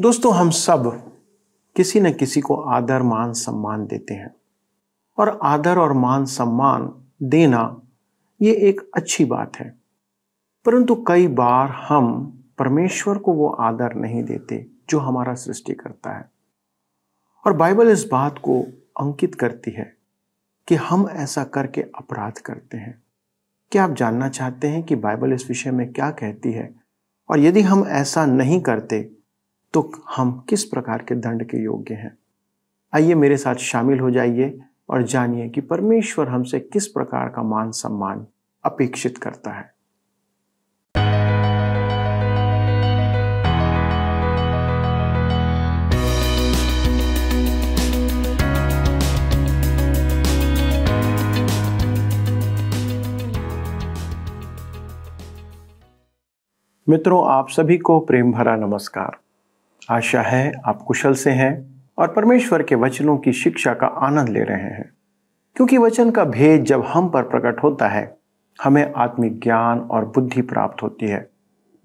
दोस्तों हम सब किसी न किसी को आदर मान सम्मान देते हैं और आदर और मान सम्मान देना ये एक अच्छी बात है परंतु कई बार हम परमेश्वर को वो आदर नहीं देते जो हमारा सृष्टि करता है और बाइबल इस बात को अंकित करती है कि हम ऐसा करके अपराध करते हैं क्या आप जानना चाहते हैं कि बाइबल इस विषय में क्या कहती है और यदि हम ऐसा नहीं करते तो हम किस प्रकार के दंड के योग्य हैं आइए मेरे साथ शामिल हो जाइए और जानिए कि परमेश्वर हमसे किस प्रकार का मान सम्मान अपेक्षित करता है मित्रों आप सभी को प्रेम भरा नमस्कार आशा है आप कुशल से हैं और परमेश्वर के वचनों की शिक्षा का आनंद ले रहे हैं क्योंकि वचन का भेद जब हम पर प्रकट होता है हमें आत्मिक ज्ञान और बुद्धि प्राप्त होती है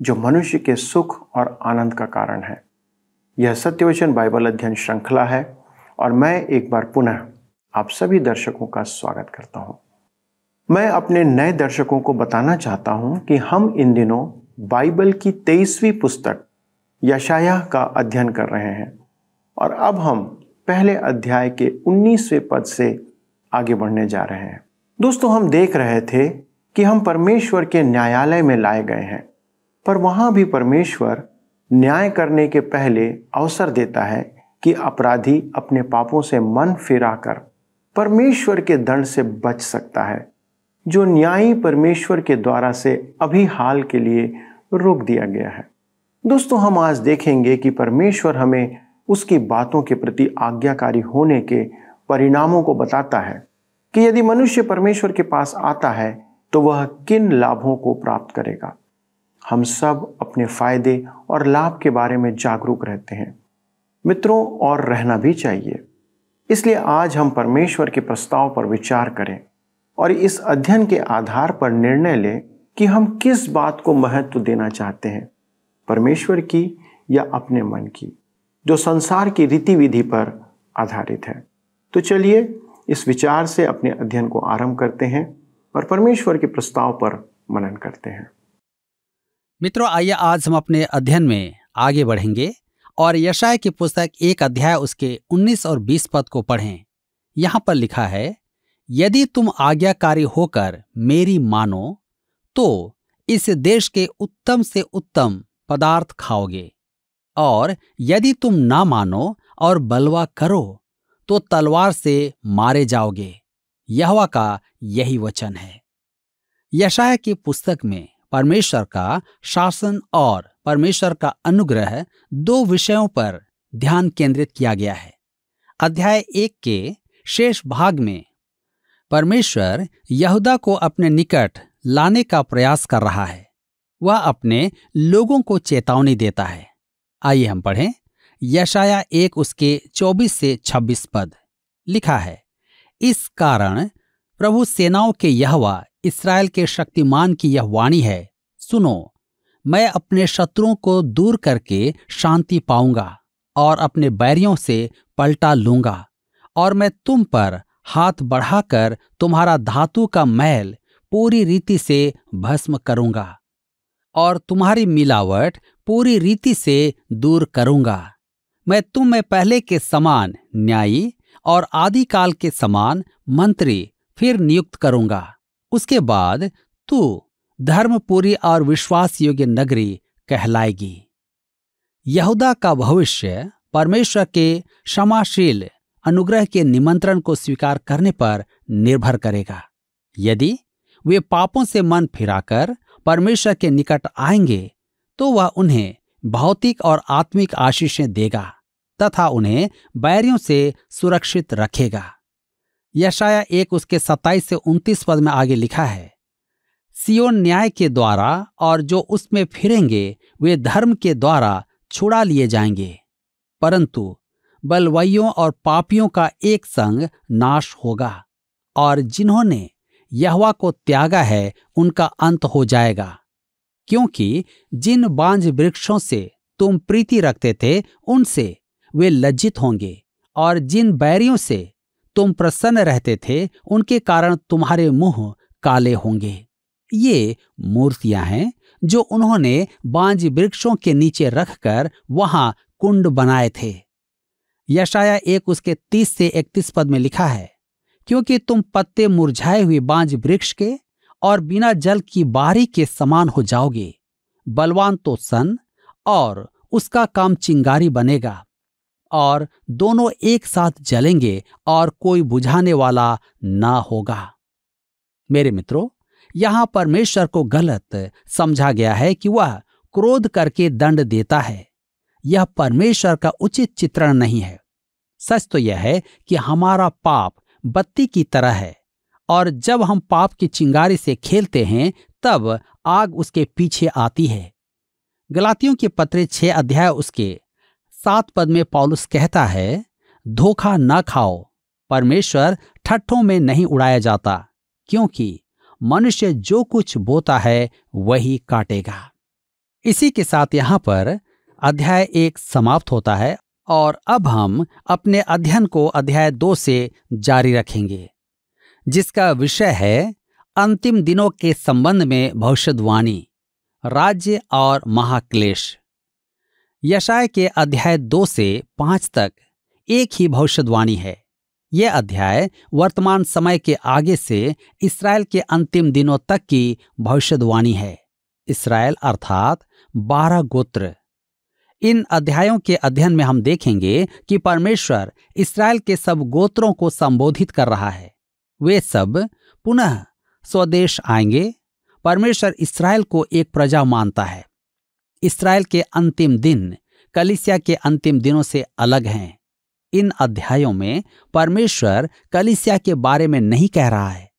जो मनुष्य के सुख और आनंद का कारण है यह सत्यवचन बाइबल अध्ययन श्रृंखला है और मैं एक बार पुनः आप सभी दर्शकों का स्वागत करता हूँ मैं अपने नए दर्शकों को बताना चाहता हूँ कि हम इन दिनों बाइबल की तेईसवीं पुस्तक यशाया का अध्ययन कर रहे हैं और अब हम पहले अध्याय के 19वें पद से आगे बढ़ने जा रहे हैं दोस्तों हम देख रहे थे कि हम परमेश्वर के न्यायालय में लाए गए हैं पर वहाँ भी परमेश्वर न्याय करने के पहले अवसर देता है कि अपराधी अपने पापों से मन फिराकर परमेश्वर के दंड से बच सकता है जो न्यायी परमेश्वर के द्वारा से अभी हाल के लिए रोक दिया गया है दोस्तों हम आज देखेंगे कि परमेश्वर हमें उसकी बातों के प्रति आज्ञाकारी होने के परिणामों को बताता है कि यदि मनुष्य परमेश्वर के पास आता है तो वह किन लाभों को प्राप्त करेगा हम सब अपने फायदे और लाभ के बारे में जागरूक रहते हैं मित्रों और रहना भी चाहिए इसलिए आज हम परमेश्वर के प्रस्ताव पर विचार करें और इस अध्ययन के आधार पर निर्णय लें कि हम किस बात को महत्व देना चाहते हैं परमेश्वर की या अपने मन की जो संसार की रीति विधि पर आधारित है तो चलिए इस विचार से अपने अध्ययन को आरंभ करते हैं और परमेश्वर के प्रस्ताव पर मनन करते हैं मित्रों आइए आज हम अपने अध्ययन में आगे बढ़ेंगे और यशाय की पुस्तक एक अध्याय उसके 19 और 20 पद को पढ़ें यहां पर लिखा है यदि तुम आज्ञाकारी होकर मेरी मानो तो इस देश के उत्तम से उत्तम पदार्थ खाओगे और यदि तुम ना मानो और बलवा करो तो तलवार से मारे जाओगे यहवा का यही वचन है यशाया की पुस्तक में परमेश्वर का शासन और परमेश्वर का अनुग्रह दो विषयों पर ध्यान केंद्रित किया गया है अध्याय एक के शेष भाग में परमेश्वर यहूदा को अपने निकट लाने का प्रयास कर रहा है वह अपने लोगों को चेतावनी देता है आइए हम पढ़ें यशाया एक उसके चौबीस से छब्बीस पद लिखा है इस कारण प्रभु सेनाओं के यहवा इसराइल के शक्तिमान की यह वाणी है सुनो मैं अपने शत्रुओं को दूर करके शांति पाऊंगा और अपने बैरियों से पलटा लूंगा और मैं तुम पर हाथ बढ़ाकर तुम्हारा धातु का मैल पूरी रीति से भस्म करूंगा और तुम्हारी मिलावट पूरी रीति से दूर करूंगा मैं तुम में पहले के समान न्यायी और आदिकाल के समान मंत्री फिर नियुक्त करूंगा उसके बाद तू धर्मपुरी और विश्वास योग्य नगरी कहलाएगी यहूदा का भविष्य परमेश्वर के क्षमाशील अनुग्रह के निमंत्रण को स्वीकार करने पर निर्भर करेगा यदि वे पापों से मन फिराकर परमेश्वर के निकट आएंगे तो वह उन्हें भौतिक और आत्मिक आशीषें देगा तथा उन्हें बैरियों से सुरक्षित रखेगा यशाया एक उसके सत्ताईस से उनतीस पद में आगे लिखा है सियोन न्याय के द्वारा और जो उसमें फिरेंगे वे धर्म के द्वारा छुड़ा लिए जाएंगे परंतु बलवइयों और पापियों का एक संग नाश होगा और जिन्होंने यहवा को त्यागा है उनका अंत हो जाएगा क्योंकि जिन बांझ वृक्षों से तुम प्रीति रखते थे उनसे वे लज्जित होंगे और जिन बैरियों से तुम प्रसन्न रहते थे उनके कारण तुम्हारे मुंह काले होंगे ये मूर्तियां हैं जो उन्होंने बांझ वृक्षों के नीचे रखकर वहां कुंड बनाए थे यशाया एक उसके तीस से इकतीस पद में लिखा है क्योंकि तुम पत्ते मुरझाए हुए बांझ वृक्ष के और बिना जल की बारी के समान हो जाओगे बलवान तो सन और उसका काम चिंगारी बनेगा और दोनों एक साथ जलेंगे और कोई बुझाने वाला ना होगा मेरे मित्रों यहां परमेश्वर को गलत समझा गया है कि वह क्रोध करके दंड देता है यह परमेश्वर का उचित चित्रण नहीं है सच तो यह है कि हमारा पाप बत्ती की तरह है और जब हम पाप की चिंगारी से खेलते हैं तब आग उसके पीछे आती है गलातियों के पत्र छे अध्याय उसके सात पद में पॉलुस कहता है धोखा न खाओ परमेश्वर ठट्ठों में नहीं उड़ाया जाता क्योंकि मनुष्य जो कुछ बोता है वही काटेगा इसी के साथ यहां पर अध्याय एक समाप्त होता है और अब हम अपने अध्ययन को अध्याय दो से जारी रखेंगे जिसका विषय है अंतिम दिनों के संबंध में भविष्यवाणी राज्य और महाक्लेश यशाय के अध्याय दो से पांच तक एक ही भविष्यवाणी है यह अध्याय वर्तमान समय के आगे से इसराइल के अंतिम दिनों तक की भविष्यवाणी है इसराइल अर्थात बारह गोत्र इन अध्यायों के अध्ययन में हम देखेंगे कि परमेश्वर इसराइल के सब गोत्रों को संबोधित कर रहा है वे सब पुनः स्वदेश आएंगे परमेश्वर इसराइल को एक प्रजा मानता है इसराइल के अंतिम दिन कलिसिया के अंतिम दिनों से अलग हैं इन अध्यायों में परमेश्वर कलिसिया के बारे में नहीं कह रहा है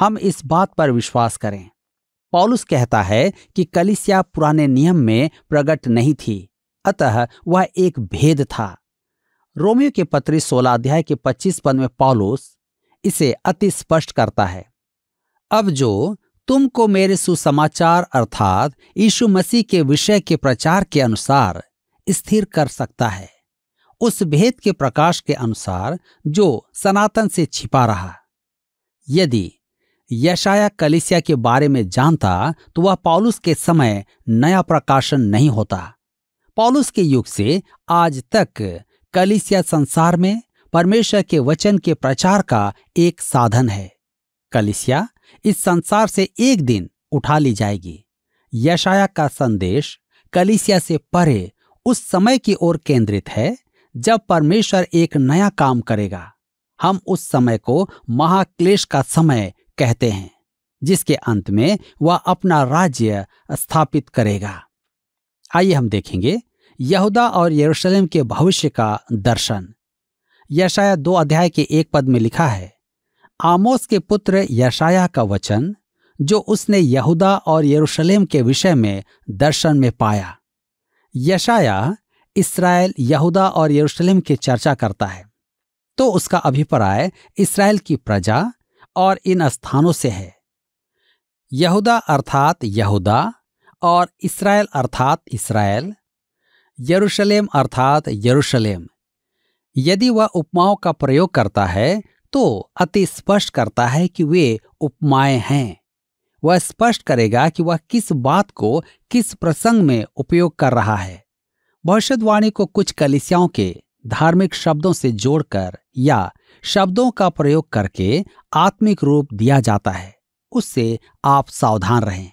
हम इस बात पर विश्वास करें पॉलुस कहता है कि कलिसिया पुराने नियम में प्रकट नहीं थी अतः वह एक भेद था रोमियो के पत्री सोलाध्याय अध्याय के पच्चीस पद में पॉलोस इसे अति स्पष्ट करता है अब जो तुमको मेरे सुसमाचार अर्थात यीशु मसीह के विषय के प्रचार के अनुसार स्थिर कर सकता है उस भेद के प्रकाश के अनुसार जो सनातन से छिपा रहा यदि यशाया कलिसिया के बारे में जानता तो वह पॉलुस के समय नया प्रकाशन नहीं होता पॉलुस के युग से आज तक कलिसिया संसार में परमेश्वर के वचन के प्रचार का एक साधन है कलिसिया इस संसार से एक दिन उठा ली जाएगी यशाया का संदेश कलिसिया से परे उस समय की ओर केंद्रित है जब परमेश्वर एक नया काम करेगा हम उस समय को महाक्लेश का समय कहते हैं जिसके अंत में वह अपना राज्य स्थापित करेगा आइए हम देखेंगे यहूदा और यरूशलेम के भविष्य का दर्शन यशाया दो अध्याय के एक पद में लिखा है आमोस के पुत्र यशाया का वचन जो उसने यहूदा और यरूशलेम के विषय में दर्शन में पाया यशाया इसराइल यहूदा और यरूशलेम की चर्चा करता है तो उसका अभिप्राय इसराइल की प्रजा और इन स्थानों से है यहूदा अर्थात यहूदा और इसराइल अर्थात इसराइल यरूशलेम अर्थात यरूशलेम यदि वह उपमाओं का प्रयोग करता है तो अति स्पष्ट करता है कि वे उपमाएं हैं वह स्पष्ट करेगा कि वह किस बात को किस प्रसंग में उपयोग कर रहा है भविष्यवाणी को कुछ कलिसियाओं के धार्मिक शब्दों से जोड़कर या शब्दों का प्रयोग करके आत्मिक रूप दिया जाता है उससे आप सावधान रहें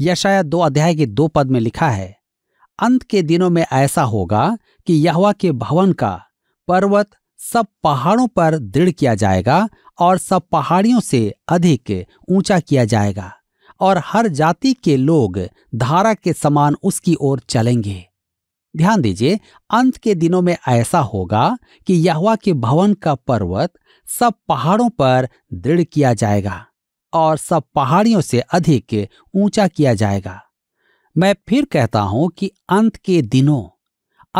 यशाया दो अध्याय के दो पद में लिखा है अंत के दिनों में ऐसा होगा कि यहवा के भवन का पर्वत सब पहाड़ों पर दृढ़ किया जाएगा और सब पहाड़ियों से अधिक ऊंचा किया जाएगा और हर जाति के लोग धारा के समान उसकी ओर चलेंगे ध्यान दीजिए अंत के दिनों में ऐसा होगा कि यहवा के भवन का पर्वत सब पहाड़ों पर दृढ़ किया जाएगा और सब पहाड़ियों से अधिक ऊंचा किया जाएगा मैं फिर कहता हूं कि अंत के दिनों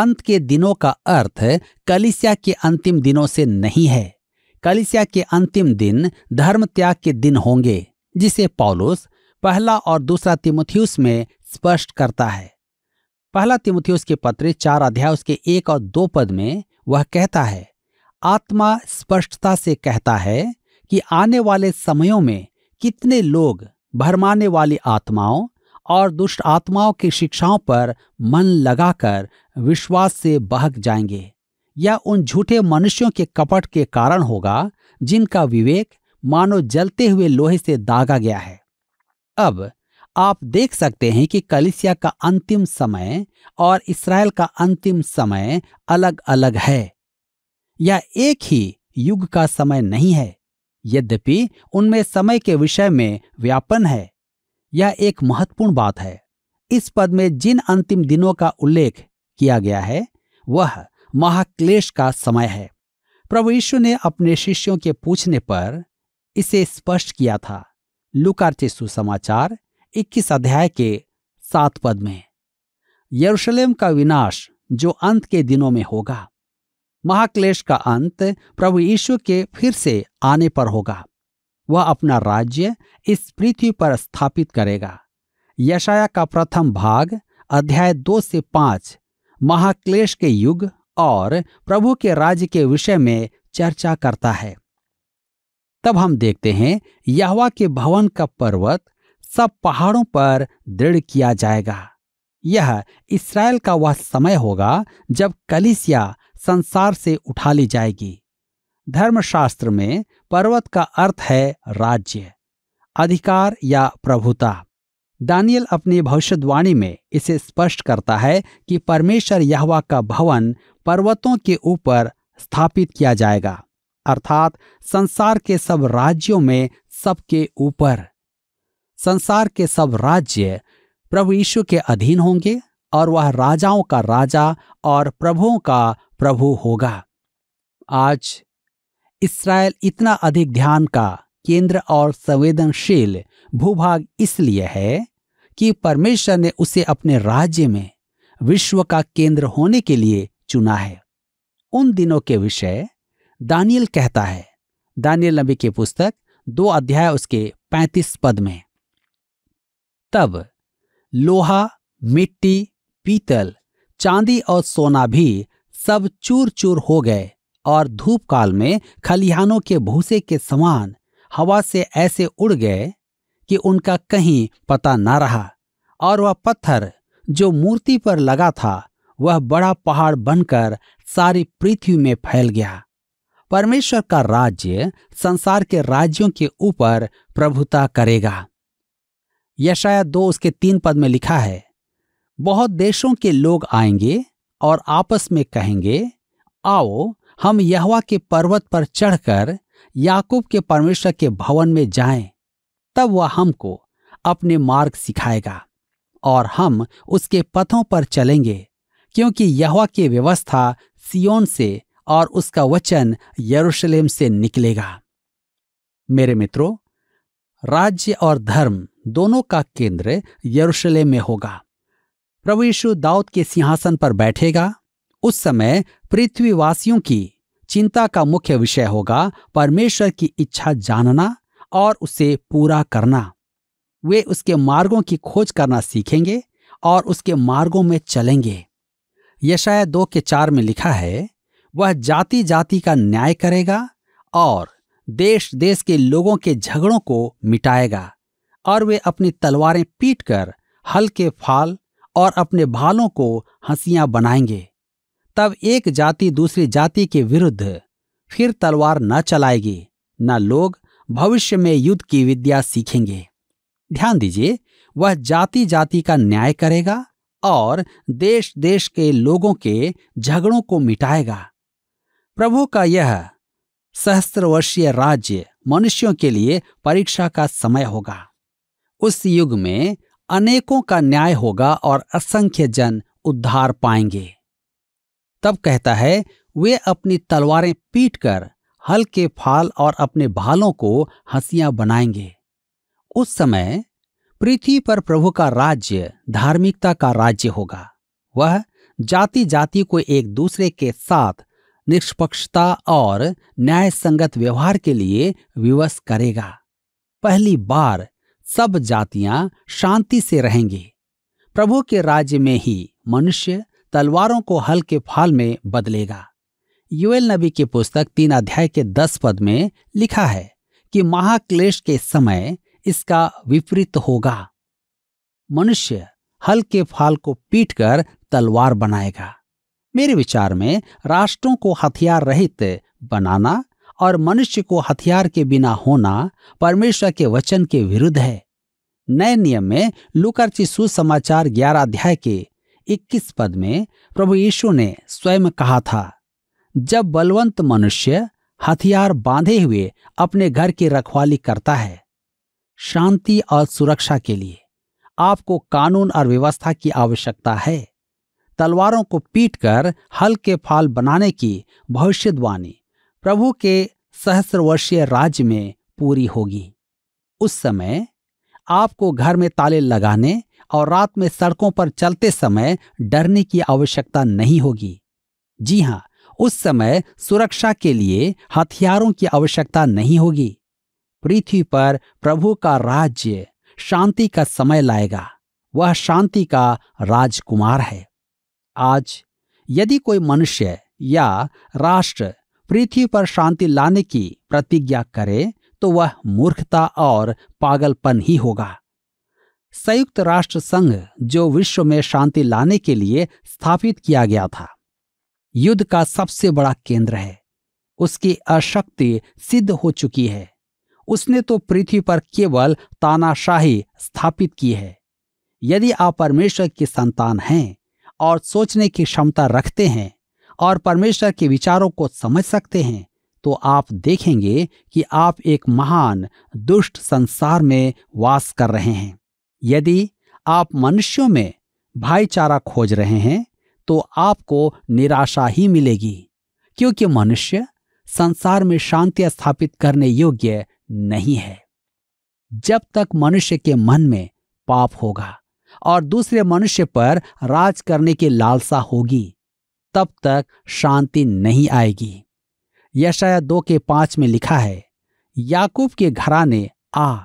अंत के दिनों का अर्थ कलिसिया के अंतिम दिनों से नहीं है कलिसिया के अंतिम दिन धर्म त्याग के दिन होंगे जिसे पॉलुस पहला और दूसरा तिमुथियुस में स्पष्ट करता है पहला तिमुथियुस के पत्र चार अध्याय उसके एक और दो पद में वह कहता है आत्मा स्पष्टता से कहता है कि आने वाले समयों में कितने लोग भरमाने वाली आत्माओं और दुष्ट आत्माओं की शिक्षाओं पर मन लगाकर विश्वास से बहक जाएंगे या उन झूठे मनुष्यों के कपट के कारण होगा जिनका विवेक मानो जलते हुए लोहे से दागा गया है अब आप देख सकते हैं कि कलिसिया का अंतिम समय और इसराइल का अंतिम समय अलग अलग है यह एक ही युग का समय नहीं है यद्यपि उनमें समय के विषय में व्यापन है यह एक महत्वपूर्ण बात है इस पद में जिन अंतिम दिनों का उल्लेख किया गया है वह महाक्लेश का समय है प्रभु यीशु ने अपने शिष्यों के पूछने पर इसे स्पष्ट किया था लुकार्चे सुसमाचार 21 अध्याय के सात पद में यरूशलेम का विनाश जो अंत के दिनों में होगा महाक्लेश का अंत प्रभु यीशु के फिर से आने पर होगा वह अपना राज्य इस पृथ्वी पर स्थापित करेगा यशाया का प्रथम भाग अध्याय दो से पांच महाक्लेश के युग और प्रभु के राज्य के विषय में चर्चा करता है तब हम देखते हैं यहवा के भवन का पर्वत सब पहाड़ों पर दृढ़ किया जाएगा यह इसराइल का वह समय होगा जब कलिसिया संसार से उठा ली जाएगी धर्मशास्त्र में पर्वत का अर्थ है राज्य अधिकार या प्रभुता दानियल अपनी भविष्यवाणी में इसे स्पष्ट करता है कि परमेश्वर यहवा का भवन पर्वतों के ऊपर स्थापित किया जाएगा अर्थात संसार के सब राज्यों में सबके ऊपर संसार के सब राज्य प्रभु यीशु के अधीन होंगे और वह राजाओं का राजा और प्रभुओं का प्रभु होगा आज इसराइल इतना अधिक ध्यान का केंद्र और संवेदनशील भूभाग इसलिए है कि परमेश्वर ने उसे अपने राज्य में विश्व का केंद्र होने के लिए चुना है उन दिनों के विषय दानियल कहता है दानियल नबी की पुस्तक दो अध्याय उसके पैंतीस पद में तब लोहा मिट्टी पीतल चांदी और सोना भी सब चूर चूर हो गए और धूप काल में खलिहानों के भूसे के समान हवा से ऐसे उड़ गए कि उनका कहीं पता ना रहा और वह पत्थर जो मूर्ति पर लगा था वह बड़ा पहाड़ बनकर सारी पृथ्वी में फैल गया परमेश्वर का राज्य संसार के राज्यों के ऊपर प्रभुता करेगा यशाया दो उसके तीन पद में लिखा है बहुत देशों के लोग आएंगे और आपस में कहेंगे आओ हम यहवा के पर्वत पर चढ़कर याकूब के परमेश्वर के भवन में जाएं, तब वह हमको अपने मार्ग सिखाएगा और हम उसके पथों पर चलेंगे क्योंकि यहवा की व्यवस्था सियोन से और उसका वचन यरूशलेम से निकलेगा मेरे मित्रों राज्य और धर्म दोनों का केंद्र यरूशलेम में होगा प्रभु यीशु दाऊद के सिंहासन पर बैठेगा उस समय पृथ्वीवासियों की चिंता का मुख्य विषय होगा परमेश्वर की इच्छा जानना और उसे पूरा करना वे उसके मार्गों की खोज करना सीखेंगे और उसके मार्गों में चलेंगे यशाया दो के चार में लिखा है वह जाति जाति का न्याय करेगा और देश देश के लोगों के झगड़ों को मिटाएगा और वे अपनी तलवारें पीटकर कर हल्के फाल और अपने भालों को हंसियां बनाएंगे तब एक जाति दूसरी जाति के विरुद्ध फिर तलवार न चलाएगी न लोग भविष्य में युद्ध की विद्या सीखेंगे ध्यान दीजिए वह जाति जाति का न्याय करेगा और देश देश के लोगों के झगड़ों को मिटाएगा प्रभु का यह वर्षीय राज्य मनुष्यों के लिए परीक्षा का समय होगा उस युग में अनेकों का न्याय होगा और असंख्य जन उद्धार पाएंगे तब कहता है वे अपनी तलवारें पीटकर हल्के फाल और अपने भालों को हंसियां बनाएंगे उस समय पृथ्वी पर प्रभु का राज्य धार्मिकता का राज्य होगा वह जाति जाति को एक दूसरे के साथ निष्पक्षता और न्याय संगत व्यवहार के लिए विवश करेगा पहली बार सब जातियां शांति से रहेंगी प्रभु के राज्य में ही मनुष्य तलवारों को हल्के फाल में बदलेगा यूएल नबी की पुस्तक तीन अध्याय के दस पद में लिखा है कि महाक्लेश के समय इसका विपरीत होगा मनुष्य हल्के फाल को पीटकर तलवार बनाएगा मेरे विचार में राष्ट्रों को हथियार रहित बनाना और मनुष्य को हथियार के बिना होना परमेश्वर के वचन के विरुद्ध है नए नियम में लुकर्ची सुसमाचार ग्यारह अध्याय के इक्कीस पद में प्रभु यीशु ने स्वयं कहा था जब बलवंत मनुष्य हथियार बांधे हुए अपने घर की रखवाली करता है शांति और सुरक्षा के लिए आपको कानून और व्यवस्था की आवश्यकता है तलवारों को पीटकर कर हल्के फाल बनाने की भविष्यवाणी प्रभु के सहस्र वर्षीय राज्य में पूरी होगी उस समय आपको घर में ताले लगाने और रात में सड़कों पर चलते समय डरने की आवश्यकता नहीं होगी जी हाँ उस समय सुरक्षा के लिए हथियारों की आवश्यकता नहीं होगी पृथ्वी पर प्रभु का राज्य शांति का समय लाएगा वह शांति का राजकुमार है आज यदि कोई मनुष्य या राष्ट्र पृथ्वी पर शांति लाने की प्रतिज्ञा करे तो वह मूर्खता और पागलपन ही होगा संयुक्त राष्ट्र संघ जो विश्व में शांति लाने के लिए स्थापित किया गया था युद्ध का सबसे बड़ा केंद्र है उसकी अशक्ति सिद्ध हो चुकी है उसने तो पृथ्वी पर केवल तानाशाही स्थापित की है यदि आप परमेश्वर की संतान हैं और सोचने की क्षमता रखते हैं और परमेश्वर के विचारों को समझ सकते हैं तो आप देखेंगे कि आप एक महान दुष्ट संसार में वास कर रहे हैं यदि आप मनुष्यों में भाईचारा खोज रहे हैं तो आपको निराशा ही मिलेगी क्योंकि मनुष्य संसार में शांति स्थापित करने योग्य नहीं है जब तक मनुष्य के मन में पाप होगा और दूसरे मनुष्य पर राज करने की लालसा होगी तब तक शांति नहीं आएगी यशाया दो के पांच में लिखा है याकूब के घराने आ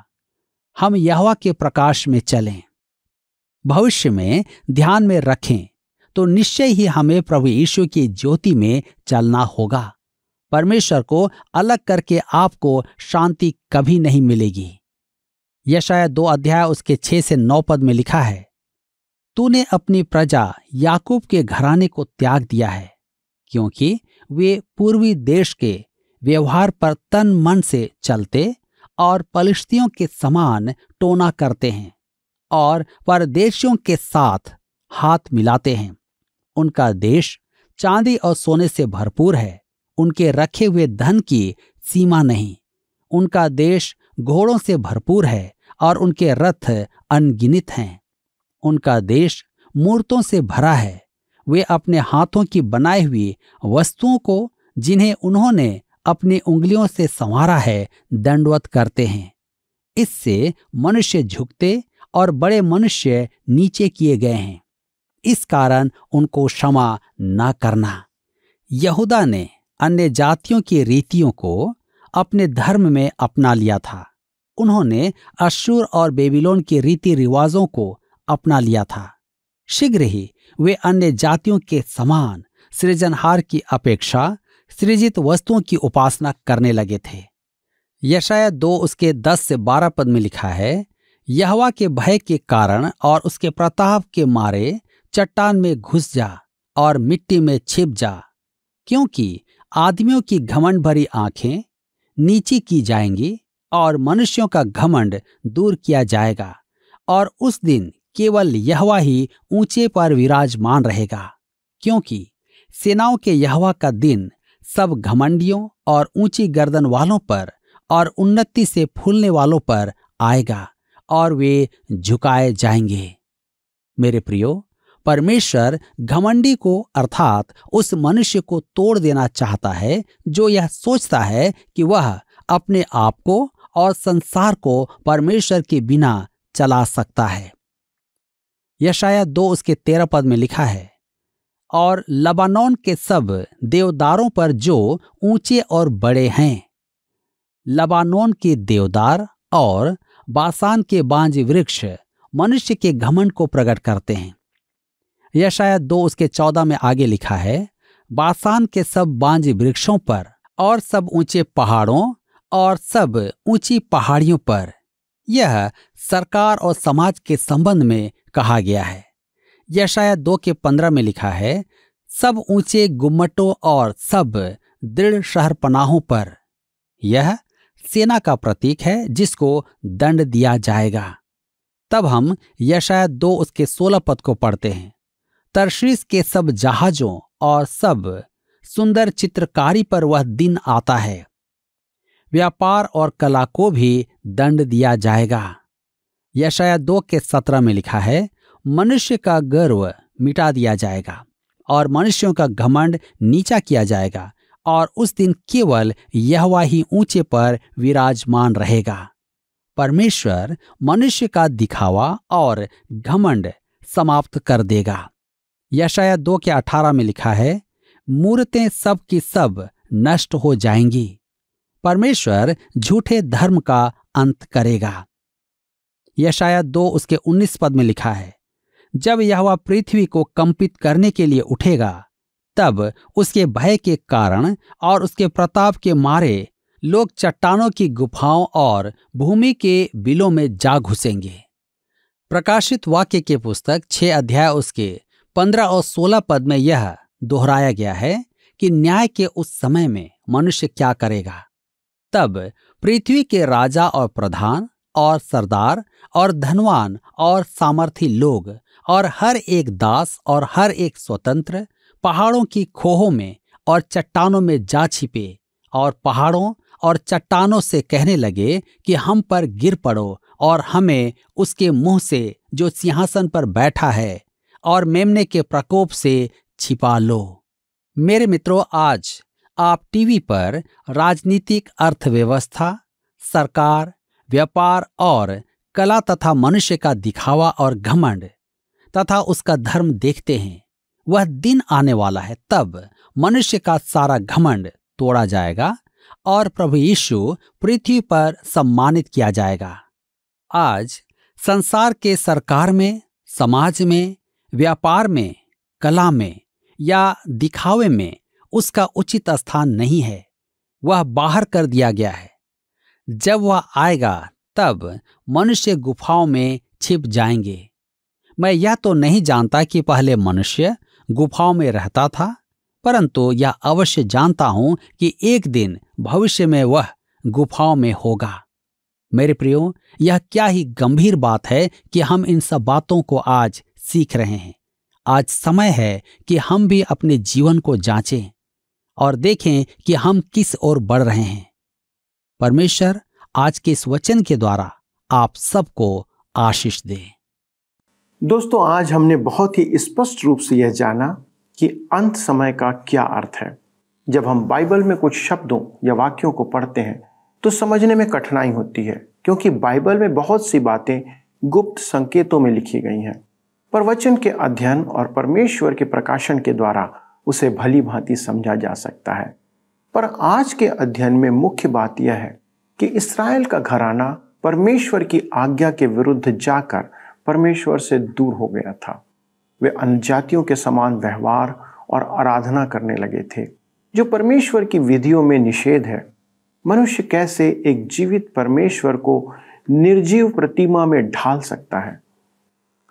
हम यहवा के प्रकाश में चलें भविष्य में ध्यान में रखें तो निश्चय ही हमें प्रभु यीशु की ज्योति में चलना होगा परमेश्वर को अलग करके आपको शांति कभी नहीं मिलेगी यशाया दो अध्याय उसके छह से नौ पद में लिखा है तूने अपनी प्रजा याकूब के घराने को त्याग दिया है क्योंकि वे पूर्वी देश के व्यवहार पर तन मन से चलते और पलिश्तियों के समान टोना करते हैं और परदेशियों के साथ हाथ मिलाते हैं उनका देश चांदी और सोने से भरपूर है उनके रखे हुए धन की सीमा नहीं उनका देश घोड़ों से भरपूर है और उनके रथ अनगिनित हैं उनका देश मूर्तों से भरा है वे अपने हाथों की बनाई हुई वस्तुओं को जिन्हें उन्होंने अपनी उंगलियों से संवारा है दंडवत करते हैं इससे मनुष्य झुकते और बड़े मनुष्य नीचे किए गए हैं इस कारण उनको क्षमा न करना यहूदा ने अन्य जातियों की रीतियों को अपने धर्म में अपना लिया था उन्होंने अशुर और बेबीलोन के रीति रिवाजों को अपना लिया था शीघ्र ही वे अन्य जातियों के समान सृजनहार की अपेक्षा सृजित वस्तुओं की उपासना करने लगे थे यशाया दो उसके दस से बारह पद में लिखा है यहवा के भय के कारण और उसके प्रताप के मारे चट्टान में घुस जा और मिट्टी में छिप जा क्योंकि आदमियों की घमंड भरी आंखें नीची की जाएंगी और मनुष्यों का घमंड दूर किया जाएगा और उस दिन केवल यहवा ही ऊंचे पर विराजमान रहेगा क्योंकि सेनाओं के यहवा का दिन सब घमंडियों और ऊंची गर्दन वालों पर और उन्नति से फूलने वालों पर आएगा और वे झुकाए जाएंगे मेरे प्रियो परमेश्वर घमंडी को अर्थात उस मनुष्य को तोड़ देना चाहता है जो यह सोचता है कि वह अपने आप को और संसार को परमेश्वर के बिना चला सकता है यशाया दो उसके तेरह पद में लिखा है और लबानोन के सब देवदारों पर जो ऊंचे और बड़े हैं लबानोन के देवदार और बासान के बांझ वृक्ष मनुष्य के घमंड को प्रकट करते हैं यह शायद दो उसके चौदह में आगे लिखा है बासान के सब बांझ वृक्षों पर और सब ऊंचे पहाड़ों और सब ऊंची पहाड़ियों पर यह सरकार और समाज के संबंध में कहा गया है यह शायद दो के पंद्रह में लिखा है सब ऊंचे गुम्मटों और सब दृढ़ शहर पनाहों पर यह सेना का प्रतीक है जिसको दंड दिया जाएगा तब हम यशाया दो उसके सोलह पद को पढ़ते हैं तरशीस के सब जहाजों और सब सुंदर चित्रकारी पर वह दिन आता है व्यापार और कला को भी दंड दिया जाएगा यशाया दो के सत्रह में लिखा है मनुष्य का गर्व मिटा दिया जाएगा और मनुष्यों का घमंड नीचा किया जाएगा और उस दिन केवल यहवा ही ऊंचे पर विराजमान रहेगा परमेश्वर मनुष्य का दिखावा और घमंड समाप्त कर देगा यशाया दो के अठारह में लिखा है मूर्तें सब की सब नष्ट हो जाएंगी परमेश्वर झूठे धर्म का अंत करेगा यह शायद दो उसके उन्नीस पद में लिखा है जब यह पृथ्वी को कंपित करने के लिए उठेगा तब उसके भय के कारण और उसके प्रताप के मारे लोग चट्टानों की गुफाओं और भूमि के बिलों में जा घुसेंगे प्रकाशित वाक्य के पुस्तक छे अध्याय उसके पंद्रह और सोलह पद में यह दोहराया गया है कि न्याय के उस समय में मनुष्य क्या करेगा तब पृथ्वी के राजा और प्रधान और सरदार और धनवान और सामर्थी लोग और हर एक दास और हर एक स्वतंत्र पहाड़ों की खोहों में और चट्टानों में जा छिपे और पहाड़ों और चट्टानों से कहने लगे कि हम पर गिर पड़ो और हमें उसके मुंह से जो सिंहासन पर बैठा है और मेमने के प्रकोप से छिपा लो मेरे मित्रों आज आप टीवी पर राजनीतिक अर्थव्यवस्था सरकार व्यापार और कला तथा मनुष्य का दिखावा और घमंड तथा उसका धर्म देखते हैं वह दिन आने वाला है तब मनुष्य का सारा घमंड तोड़ा जाएगा और प्रभु यीशु पृथ्वी पर सम्मानित किया जाएगा आज संसार के सरकार में समाज में व्यापार में कला में या दिखावे में उसका उचित स्थान नहीं है वह बाहर कर दिया गया है जब वह आएगा तब मनुष्य गुफाओं में छिप जाएंगे मैं यह तो नहीं जानता कि पहले मनुष्य गुफाओं में रहता था परंतु यह अवश्य जानता हूं कि एक दिन भविष्य में वह गुफाओं में होगा मेरे प्रियो यह क्या ही गंभीर बात है कि हम इन सब बातों को आज सीख रहे हैं आज समय है कि हम भी अपने जीवन को जांचें और देखें कि हम किस ओर बढ़ रहे हैं परमेश्वर आज के इस वचन के द्वारा आप सबको आशीष दे दोस्तों आज हमने बहुत ही स्पष्ट रूप से यह जाना कि अंत समय का क्या अर्थ है जब हम बाइबल में कुछ शब्दों या वाक्यों को पढ़ते हैं तो समझने में कठिनाई होती है क्योंकि बाइबल में बहुत सी बातें गुप्त संकेतों में लिखी गई हैं पर वचन के अध्ययन और परमेश्वर के प्रकाशन के द्वारा उसे भली भांति समझा जा सकता है पर आज के अध्ययन में मुख्य बात यह है कि इसराइल का घराना परमेश्वर की आज्ञा के विरुद्ध जाकर परमेश्वर से दूर हो गया था वे अन्य जातियों के समान व्यवहार और आराधना करने लगे थे जो परमेश्वर की विधियों में निषेध है मनुष्य कैसे एक जीवित परमेश्वर को निर्जीव प्रतिमा में ढाल सकता है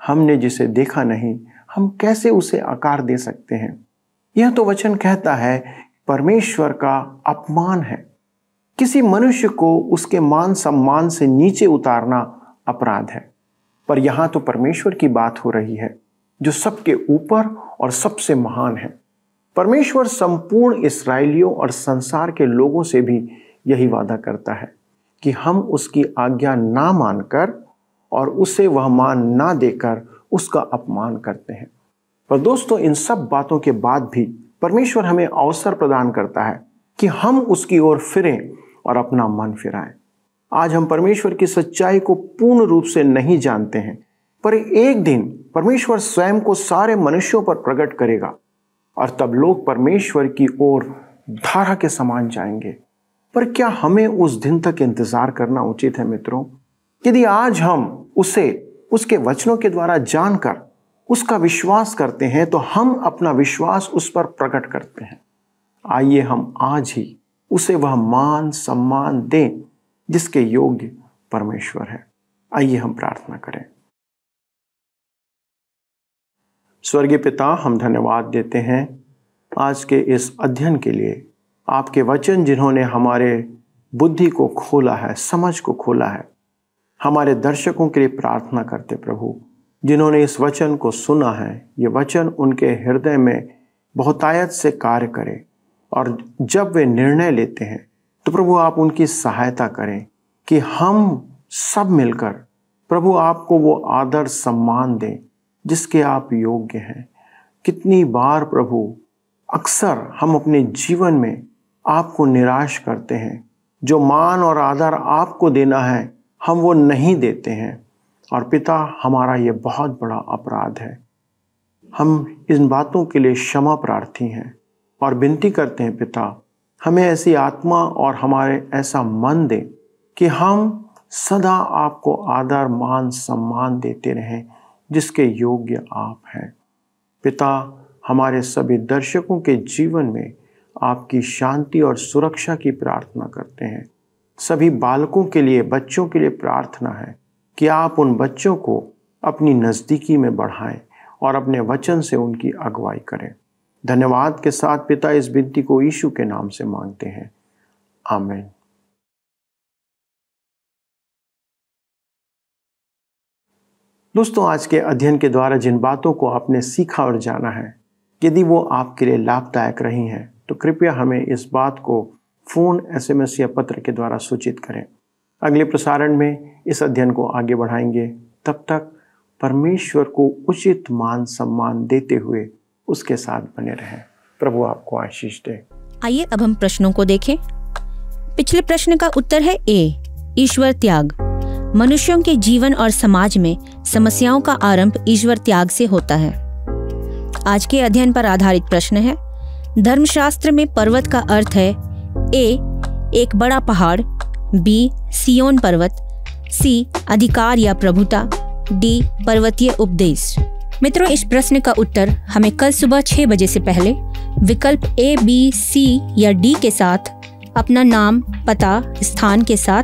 हमने जिसे देखा नहीं हम कैसे उसे आकार दे सकते हैं यह तो वचन कहता है परमेश्वर का अपमान है किसी मनुष्य को उसके मान सम्मान से नीचे उतारना अपराध है पर यहां तो परमेश्वर की बात हो रही है जो सबके ऊपर और सबसे महान है परमेश्वर संपूर्ण इसराइलियों और संसार के लोगों से भी यही वादा करता है कि हम उसकी आज्ञा ना मानकर और उसे वह मान ना देकर उसका अपमान करते हैं पर दोस्तों इन सब बातों के बाद भी परमेश्वर हमें अवसर प्रदान करता है कि हम उसकी ओर फिरें और अपना मन फिराएं आज हम परमेश्वर की सच्चाई को पूर्ण रूप से नहीं जानते हैं पर एक दिन परमेश्वर स्वयं को सारे मनुष्यों पर प्रकट करेगा और तब लोग परमेश्वर की ओर धारा के समान जाएंगे पर क्या हमें उस दिन तक इंतजार करना उचित है मित्रों यदि आज हम उसे उसके वचनों के द्वारा जानकर उसका विश्वास करते हैं तो हम अपना विश्वास उस पर प्रकट करते हैं आइए हम आज ही उसे वह मान सम्मान दें जिसके योग्य परमेश्वर है आइए हम प्रार्थना करें स्वर्गीय पिता हम धन्यवाद देते हैं आज के इस अध्ययन के लिए आपके वचन जिन्होंने हमारे बुद्धि को खोला है समझ को खोला है हमारे दर्शकों के लिए प्रार्थना करते प्रभु जिन्होंने इस वचन को सुना है ये वचन उनके हृदय में बहुतायत से कार्य करे और जब वे निर्णय लेते हैं तो प्रभु आप उनकी सहायता करें कि हम सब मिलकर प्रभु आपको वो आदर सम्मान दें जिसके आप योग्य हैं कितनी बार प्रभु अक्सर हम अपने जीवन में आपको निराश करते हैं जो मान और आदर आपको देना है हम वो नहीं देते हैं और पिता हमारा ये बहुत बड़ा अपराध है हम इन बातों के लिए क्षमा प्रार्थी हैं और विनती करते हैं पिता हमें ऐसी आत्मा और हमारे ऐसा मन दे कि हम सदा आपको आदर मान सम्मान देते रहें जिसके योग्य आप हैं पिता हमारे सभी दर्शकों के जीवन में आपकी शांति और सुरक्षा की प्रार्थना करते हैं सभी बालकों के लिए बच्चों के लिए प्रार्थना है कि आप उन बच्चों को अपनी नज़दीकी में बढ़ाएं और अपने वचन से उनकी अगुवाई करें धन्यवाद के साथ पिता इस विनती को यीशु के नाम से मांगते हैं आमेन दोस्तों आज के अध्ययन के द्वारा जिन बातों को आपने सीखा और जाना है यदि वो आपके लिए लाभदायक रही हैं तो कृपया हमें इस बात को फ़ोन एसएमएस या पत्र के द्वारा सूचित करें अगले प्रसारण में इस अध्ययन को आगे बढ़ाएंगे तब तक परमेश्वर को उचित मान सम्मान देते हुए उसके साथ बने रहें प्रभु आपको आशीष दे आइए अब हम प्रश्नों को देखें पिछले प्रश्न का उत्तर है ए ईश्वर त्याग मनुष्यों के जीवन और समाज में समस्याओं का आरंभ ईश्वर त्याग से होता है आज के अध्ययन पर आधारित प्रश्न है धर्मशास्त्र में पर्वत का अर्थ है ए एक बड़ा पहाड़ बी सियोन पर्वत सी अधिकार या प्रभुता डी पर्वतीय उपदेश मित्रों इस प्रश्न का उत्तर हमें कल सुबह छह बजे से पहले विकल्प ए बी सी या डी के साथ अपना नाम पता स्थान के साथ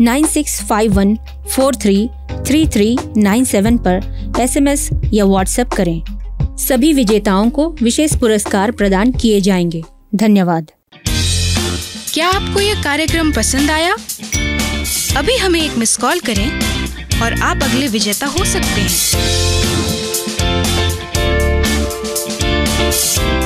9651433397 पर एसएमएस या व्हाट्सएप करें सभी विजेताओं को विशेष पुरस्कार प्रदान किए जाएंगे धन्यवाद क्या आपको ये कार्यक्रम पसंद आया अभी हमें एक मिस कॉल करें और आप अगले विजेता हो सकते हैं